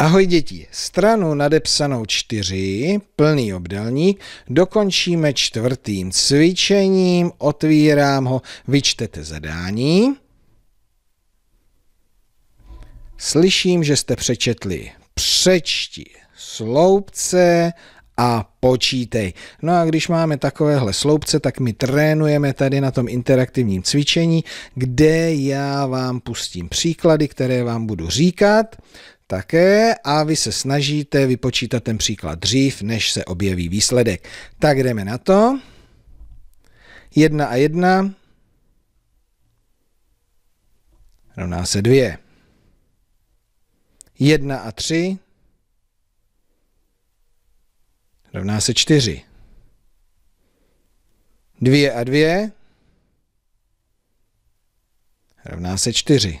Ahoj děti, stranu nadepsanou čtyři, plný obdelník, dokončíme čtvrtým cvičením, otvírám ho, vyčtete zadání. Slyším, že jste přečetli přečti sloupce a počítej. No a když máme takovéhle sloupce, tak my trénujeme tady na tom interaktivním cvičení, kde já vám pustím příklady, které vám budu říkat také a vy se snažíte vypočítat ten příklad dřív, než se objeví výsledek. Tak jdeme na to. 1 a 1 rovná se 2. 1 a 3 rovná se 4. 2 a 2 rovná se 4.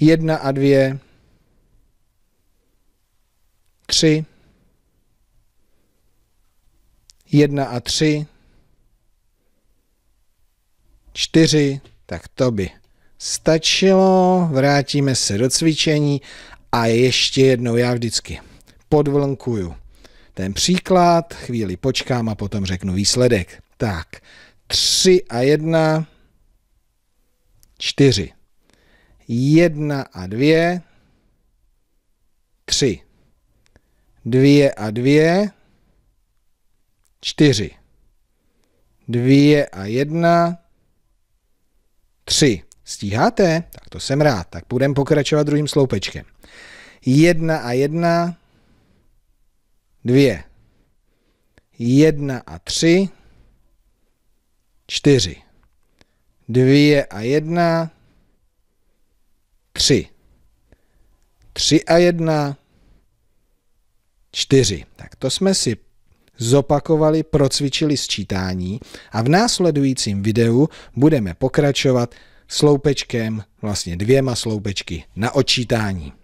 Jedna a dvě. Tři. Jedna a tři. Čtyři. Tak to by stačilo. Vrátíme se do cvičení a ještě jednou já vždycky podvlnkuju ten příklad, chvíli počkám a potom řeknu výsledek. Tak, tři a jedna, čtyři. Jedna a dvě, tři. Dvě a dvě, čtyři. Dvě a jedna, tři. Stíháte? Tak to jsem rád. Tak budeme pokračovat druhým sloupečkem. Jedna a jedna, dvě. Jedna a tři, čtyři. Dvě a jedna, 3. 3 a 1, 4. Tak to jsme si zopakovali, procvičili sčítání a v následujícím videu budeme pokračovat sloupečkem, vlastně dvěma sloupečky na odčítání.